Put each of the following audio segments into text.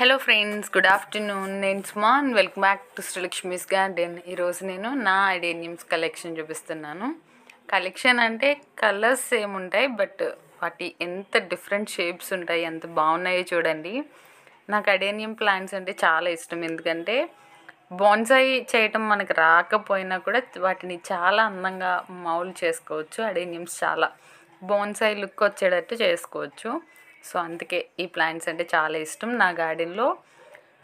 hello friends good afternoon నేను and welcome back to Srilakshmi's garden ఈరోజు నేను నా ఐడేనియమ్స్ కలెక్షన్ చూపిస్తున్నాను కలెక్షన్ అంటే కలర్స్ ఉంటాయి బట్ వాటి ఎంత డిఫరెంట్ షేప్స్ ఉంటాయి ఎంత బాగున్నాయో చూడండి నాకు ఐడేనియం ప్లాంట్స్ అంటే చాలా ఇష్టం ఎందుకంటే బోన్సాయి చేయటం మనకు రాకపోయినా కూడా వాటిని చాలా అందంగా మౌలు చేసుకోవచ్చు అడేనియమ్స్ చాలా బోన్సాయి లుక్ వచ్చేటట్టు చేసుకోవచ్చు సో అందుకే ఈ ప్లాంట్స్ అంటే చాలా ఇష్టం నా గార్డెన్లో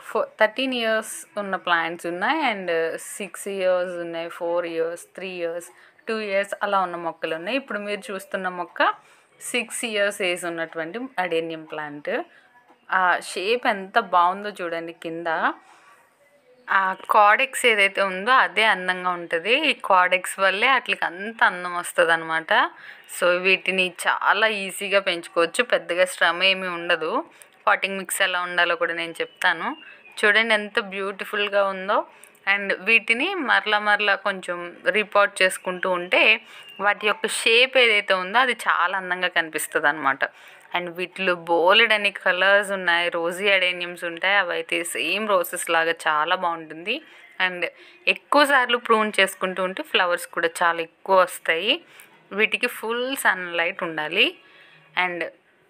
ఫో థర్టీన్ ఇయర్స్ ఉన్న ప్లాంట్స్ ఉన్నాయి అండ్ సిక్స్ ఇయర్స్ ఉన్నాయి four years three years two years అలా ఉన్న మొక్కలు ఉన్నాయి ఇప్పుడు మీరు చూస్తున్న మొక్క సిక్స్ ఇయర్స్ ఏజ్ ఉన్నటువంటి అడేనియం ప్లాంట్ ఆ షేప్ ఎంత బాగుందో చూడండి కింద ఆ కాడెక్స్ ఏదైతే ఉందో అదే అందంగా ఉంటుంది ఈ కాడెక్స్ వల్లే వాటికి అంత అందం వస్తుంది అనమాట సో వీటిని చాలా ఈజీగా పెంచుకోవచ్చు పెద్దగా శ్రమ ఏమీ ఉండదు పాటింగ్ మిక్స్ ఎలా ఉండాలో కూడా నేను చెప్తాను చూడండి ఎంత బ్యూటిఫుల్గా ఉందో అండ్ వీటిని మరలా మరలా కొంచెం రిపోర్ట్ చేసుకుంటూ ఉంటే వాటి యొక్క షేప్ ఏదైతే ఉందో అది చాలా అందంగా కనిపిస్తుంది అనమాట అండ్ వీటిలో అనే కలర్స్ ఉన్నాయి రోజీ అడేనియమ్స్ ఉంటాయి అవి అయితే సేమ్ రోసెస్ లాగా చాలా బాగుంటుంది అండ్ ఎక్కువసార్లు ప్రూన్ చేసుకుంటూ ఉంటే ఫ్లవర్స్ కూడా చాలా ఎక్కువ వస్తాయి వీటికి ఫుల్ సన్లైట్ ఉండాలి అండ్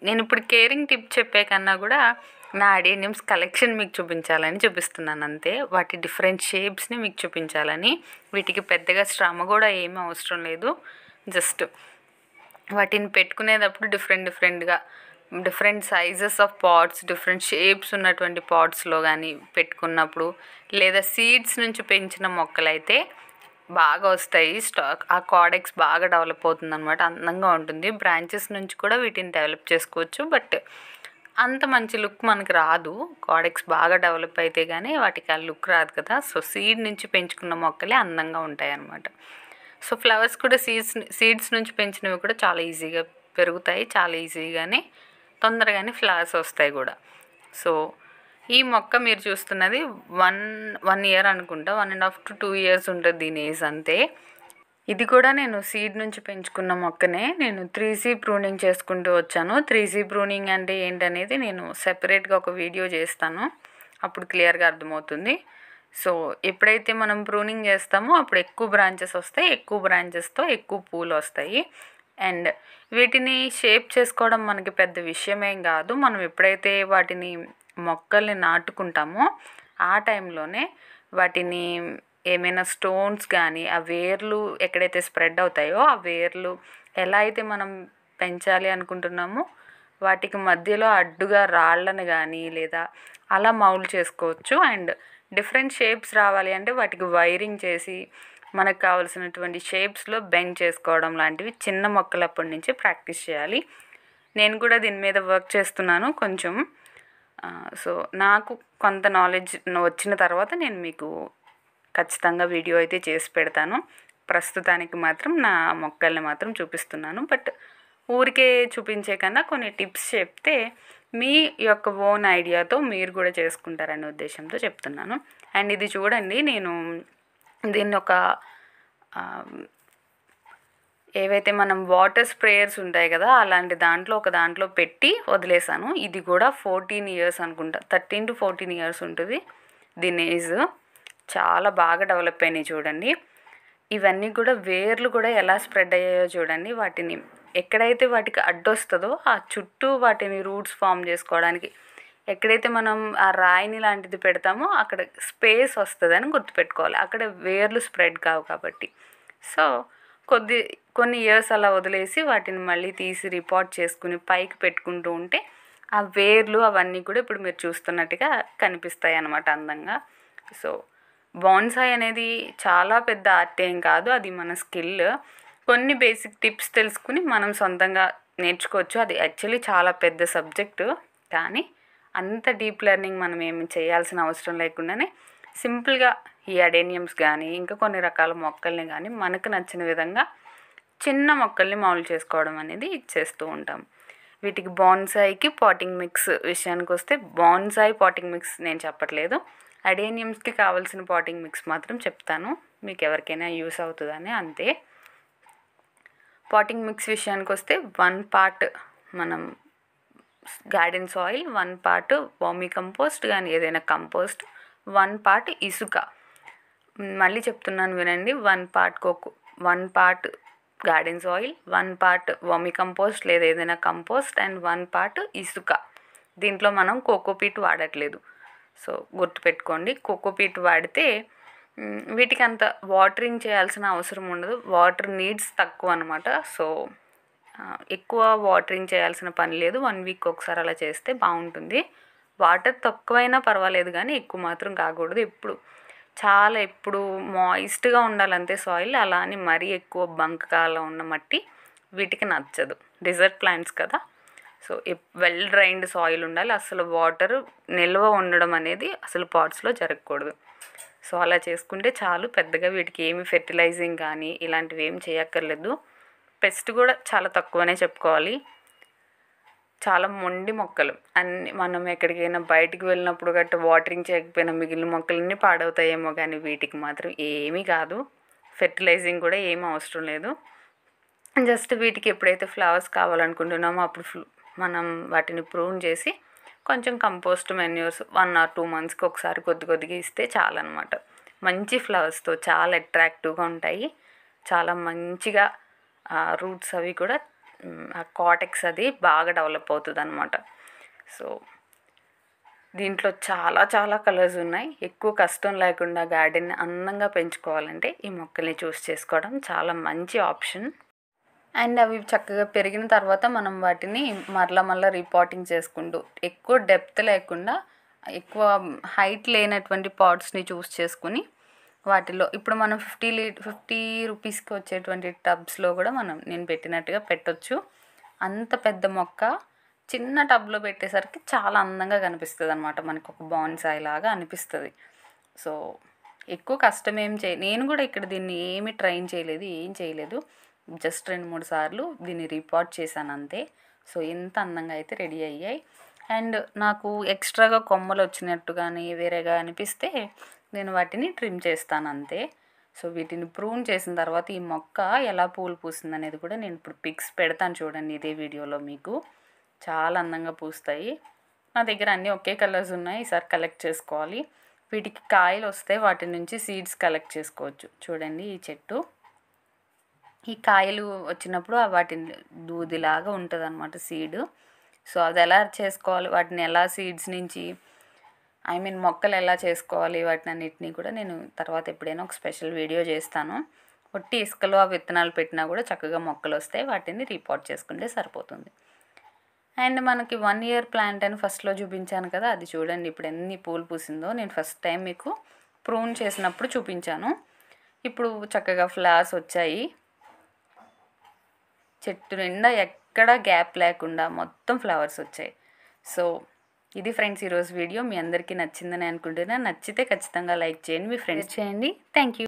నేను ఇప్పుడు కేరింగ్ టిప్ చెప్పే కన్నా కూడా నా అడేనియమ్స్ కలెక్షన్ మీకు చూపించాలని చూపిస్తున్నాను అంతే వాటి డిఫరెంట్ షేప్స్ని మీకు చూపించాలని వీటికి పెద్దగా శ్రమ కూడా ఏమీ అవసరం లేదు జస్ట్ వాటిని పెట్టుకునేటప్పుడు డిఫరెంట్ డిఫరెంట్గా different sizes of pots different shapes ఉన్నటువంటి పాట్స్లో కానీ పెట్టుకున్నప్పుడు లేదా సీడ్స్ నుంచి పెంచిన మొక్కలైతే బాగా వస్తాయి స్టాక్ ఆ కాడెక్స్ బాగా డెవలప్ అవుతుంది అనమాట అందంగా ఉంటుంది బ్రాంచెస్ నుంచి కూడా వీటిని డెవలప్ చేసుకోవచ్చు బట్ అంత మంచి లుక్ మనకు రాదు కాడెక్స్ బాగా డెవలప్ అయితే కానీ వాటికి ఆ లుక్ రాదు కదా సో సీడ్ నుంచి పెంచుకున్న మొక్కలే అందంగా ఉంటాయి అన్నమాట సో ఫ్లవర్స్ కూడా సీడ్స్ సీడ్స్ నుంచి పెంచినవి కూడా చాలా ఈజీగా పెరుగుతాయి చాలా ఈజీగానే తొందరగానే ఫ్లవర్స్ వస్తాయి కూడా సో ఈ మొక్క మీరు చూస్తున్నది వన్ వన్ ఇయర్ అనుకుంటా one and half to two years ఉంటుంది దీని ఏజ్ అంతే ఇది కూడా నేను సీడ్ నుంచి పెంచుకున్న మొక్కనే నేను త్రీ సీ ప్రూనింగ్ చేసుకుంటూ వచ్చాను త్రీ సీ ప్రూనింగ్ అంటే ఏంటనేది నేను సెపరేట్గా ఒక వీడియో చేస్తాను అప్పుడు క్లియర్గా అర్థమవుతుంది సో ఎప్పుడైతే మనం ప్రూనింగ్ చేస్తామో అప్పుడు ఎక్కువ బ్రాంచెస్ వస్తాయి ఎక్కువ బ్రాంచెస్తో ఎక్కువ పూలు వస్తాయి అండ్ వీటిని షేప్ చేసుకోవడం మనకి పెద్ద విషయమేం కాదు మనం ఎప్పుడైతే వాటిని మొక్కల్ని నాటుకుంటామో ఆ టైంలోనే వాటిని ఏమైనా స్టోన్స్ కానీ ఆ వేర్లు ఎక్కడైతే స్ప్రెడ్ అవుతాయో ఆ వేర్లు ఎలా అయితే మనం పెంచాలి అనుకుంటున్నామో వాటికి మధ్యలో అడ్డుగా రాళ్ళను కానీ లేదా అలా మౌల్ చేసుకోవచ్చు అండ్ డిఫరెంట్ షేప్స్ రావాలి అంటే వాటికి వైరింగ్ చేసి మనకు కావాల్సినటువంటి షేప్స్లో బెండ్ చేసుకోవడం లాంటివి చిన్న మొక్కలప్పటి నుంచి ప్రాక్టీస్ చేయాలి నేను కూడా దీని మీద వర్క్ చేస్తున్నాను కొంచెం సో నాకు కొంత నాలెడ్జ్ వచ్చిన తర్వాత నేను మీకు ఖచ్చితంగా వీడియో అయితే చేసి పెడతాను ప్రస్తుతానికి మాత్రం నా మొక్కల్ని మాత్రం చూపిస్తున్నాను బట్ ఊరికే చూపించే కన్నా కొన్ని టిప్స్ చెప్తే మీ యొక్క ఓన్ ఐడియాతో మీరు కూడా చేసుకుంటారనే ఉద్దేశంతో చెప్తున్నాను అండ్ ఇది చూడండి నేను దీన్ని ఒక ఏవైతే మనం వాటర్ స్ప్రేయర్స్ ఉంటాయి కదా అలాంటి దాంట్లో ఒక దాంట్లో పెట్టి వదిలేసాను ఇది కూడా ఫోర్టీన్ ఇయర్స్ అనుకుంటా థర్టీన్ టు ఫోర్టీన్ ఇయర్స్ ఉంటుంది దీని ఏజ్ చాలా బాగా డెవలప్ అయినాయి చూడండి ఇవన్నీ కూడా వేర్లు కూడా ఎలా స్ప్రెడ్ అయ్యాయో చూడండి వాటిని ఎక్కడైతే వాటికి అడ్డొస్తుందో ఆ చుట్టూ వాటిని రూట్స్ ఫామ్ చేసుకోవడానికి ఎక్కడైతే మనం ఆ రాయిని లాంటిది పెడతామో అక్కడ స్పేస్ వస్తుందని గుర్తుపెట్టుకోవాలి అక్కడ వేర్లు స్ప్రెడ్ కావు కాబట్టి సో కొద్ది కొన్ని ఇయర్స్ అలా వదిలేసి వాటిని మళ్ళీ తీసి రిపోర్ట్ చేసుకుని పైకి పెట్టుకుంటూ ఉంటే ఆ వేర్లు అవన్నీ కూడా ఇప్పుడు మీరు చూస్తున్నట్టుగా కనిపిస్తాయి అన్నమాట అందంగా సో బాన్సాయ్ అనేది చాలా పెద్ద ఆర్ట్ ఏం కాదు అది మన స్కిల్ కొన్ని బేసిక్ టిప్స్ తెలుసుకుని మనం సొంతంగా నేర్చుకోవచ్చు అది యాక్చువల్లీ చాలా పెద్ద సబ్జెక్టు కానీ అంత డీప్ లెర్నింగ్ మనం ఏమి చేయాల్సిన అవసరం లేకుండానే సింపుల్గా ఈ అడేనియమ్స్ కానీ ఇంకా కొన్ని రకాల మొక్కల్ని కానీ మనకు నచ్చిన విధంగా చిన్న మొక్కల్ని మామూలు చేసుకోవడం అనేది చేస్తూ ఉంటాం వీటికి బాన్సాయికి పాటింగ్ మిక్స్ విషయానికి వస్తే బాన్సాయి పాటింగ్ మిక్స్ నేను చెప్పట్లేదు అడేనియమ్స్కి కావాల్సిన పాటింగ్ మిక్స్ మాత్రం చెప్తాను మీకు ఎవరికైనా యూస్ అవుతుందని అంతే పాటింగ్ మిక్స్ విషయానికి వస్తే వన్ పార్ట్ మనం garden soil one part vermi compost కానీ ఏదైనా కంపోస్ట్ వన్ పార్ట్ ఇసుక మళ్ళీ చెప్తున్నాను వినండి one part coco one part garden soil one part vermi compost లేదా ఏదైనా కంపోస్ట్ అండ్ వన్ పార్ట్ ఇసుక దీంట్లో మనం కోకోపీట్ వాడట్లేదు సో గుర్తుపెట్టుకోండి కోకోపీట్ వాడితే వీటికి అంత వాటరింగ్ చేయాల్సిన అవసరం ఉండదు వాటర్ నీడ్స్ తక్కువ అనమాట సో ఎక్కువ వాటరింగ్ చేయాల్సిన పని లేదు వన్ వీక్ ఒకసారి అలా చేస్తే బాగుంటుంది వాటర్ తక్కువైనా పర్వాలేదు కానీ ఎక్కువ మాత్రం కాకూడదు ఎప్పుడు చాలా ఎప్పుడు మాయిస్ట్గా ఉండాలంతే సాయిల్ అలా అని మరీ ఎక్కువ బంకగా ఉన్న మట్టి వీటికి నచ్చదు డిజర్ట్ ప్లాంట్స్ కదా సో వెల్ డ్రైన్డ్ సాయిల్ ఉండాలి అసలు వాటర్ నిల్వ ఉండడం అనేది అసలు పాట్స్లో జరగకూడదు సో అలా చేసుకుంటే చాలు పెద్దగా వీటికి ఏమి ఫెర్టిలైజింగ్ కానీ ఇలాంటివి ఏం చేయక్కర్లేదు పెస్ట్ కూడా చాలా తక్కువనే చెప్పుకోవాలి చాలా మొండి మొక్కలు అన్ని మనం ఎక్కడికైనా బయటికి వెళ్ళినప్పుడు గట్ట వాటరింగ్ చేయకపోయినా మిగిలిన మొక్కలన్నీ పాడవుతాయేమో కానీ వీటికి మాత్రం ఏమీ కాదు ఫెర్టిలైజింగ్ కూడా ఏమీ అవసరం లేదు జస్ట్ వీటికి ఎప్పుడైతే ఫ్లవర్స్ కావాలనుకుంటున్నామో అప్పుడు మనం వాటిని ప్రూన్ చేసి కొంచెం compost manures one or two మంత్స్కి ఒకసారి కొద్ది కొద్దిగా ఇస్తే చాలన్నమాట మంచి ఫ్లవర్స్తో చాలా అట్రాక్టివ్గా ఉంటాయి చాలా మంచిగా రూట్స్ అవి కూడా ఆ కాటెక్స్ అది బాగా డెవలప్ అవుతుంది అనమాట సో దీంట్లో చాలా చాలా కలర్స్ ఉన్నాయి ఎక్కువ కష్టం లేకుండా గార్డెన్ని అందంగా పెంచుకోవాలంటే ఈ మొక్కల్ని చూస్ చేసుకోవడం చాలా మంచి ఆప్షన్ అండ్ అవి చక్కగా పెరిగిన తర్వాత మనం వాటిని మరలా మరలా రీపాటింగ్ చేసుకుంటూ ఎక్కువ డెప్త్ లేకుండా ఎక్కువ హైట్ లేనటువంటి పాట్స్ని చూస్ చేసుకుని వాటిలో ఇప్పుడు మనం ఫిఫ్టీ లీ ఫిఫ్టీ రూపీస్కి వచ్చేటువంటి టబ్స్లో కూడా మనం నేను పెట్టినట్టుగా పెట్టొచ్చు అంత పెద్ద మొక్క చిన్న టబ్లో పెట్టేసరికి చాలా అందంగా కనిపిస్తుంది అనమాట మనకు ఒక బాన్సాయి లాగా అనిపిస్తుంది సో ఎక్కువ కష్టం ఏం చే నేను కూడా ఇక్కడ దీన్ని ఏమి ట్రైన్ చేయలేదు ఏం చేయలేదు జస్ట్ రెండు మూడు సార్లు దీన్ని రిపోర్ట్ చేశాను అంతే సో ఇంత అందంగా అయితే రెడీ అయ్యాయి అండ్ నాకు ఎక్స్ట్రాగా కొమ్మలు వచ్చినట్టు కానీ వేరేగా అనిపిస్తే నేను వాటిని ట్రిమ్ చేస్తాను అంతే సో వీటిని ప్రూన్ చేసిన తర్వాత ఈ మొక్క ఎలా పూలు పూస్తుంది అనేది కూడా నేను ఇప్పుడు పిక్స్ పెడతాను చూడండి ఇదే వీడియోలో మీకు చాలా అందంగా పూస్తాయి నా దగ్గర అన్నీ ఒకే కలర్స్ ఉన్నాయి ఈసారి కలెక్ట్ చేసుకోవాలి వీటికి కాయలు వస్తే వాటి నుంచి సీడ్స్ కలెక్ట్ చేసుకోవచ్చు చూడండి ఈ చెట్టు ఈ కాయలు వచ్చినప్పుడు వాటిని దూదిలాగా ఉంటుంది అనమాట సీడ్ సో అది ఎలా చేసుకోవాలి వాటిని ఎలా సీడ్స్ నుంచి ఐ మీన్ మొక్కలు ఎలా చేసుకోవాలి వాటిని అన్నిటినీ కూడా నేను తర్వాత ఎప్పుడైనా ఒక స్పెషల్ వీడియో చేస్తాను ఒట్టి ఇసుకలో ఆ విత్తనాలు పెట్టినా కూడా చక్కగా మొక్కలు వస్తాయి వాటిని రిపోర్ట్ చేసుకుంటే సరిపోతుంది అండ్ మనకి వన్ ఇయర్ ప్లాంట్ అని ఫస్ట్లో చూపించాను కదా అది చూడండి ఇప్పుడు ఎన్ని పూలు పూసిందో నేను ఫస్ట్ టైం మీకు ప్రూన్ చేసినప్పుడు చూపించాను ఇప్పుడు చక్కగా ఫ్లవర్స్ వచ్చాయి చెట్టు నిండా ఎక్కడ గ్యాప్ లేకుండా మొత్తం ఫ్లవర్స్ వచ్చాయి సో ఇది ఫ్రెండ్స్ ఈరోజు వీడియో మీ అందరికీ నచ్చిందని అనుకుంటున్నాను నచ్చితే ఖచ్చితంగా లైక్ చేయండి మీ ఫ్రెండ్స్ చేయండి థ్యాంక్ యూ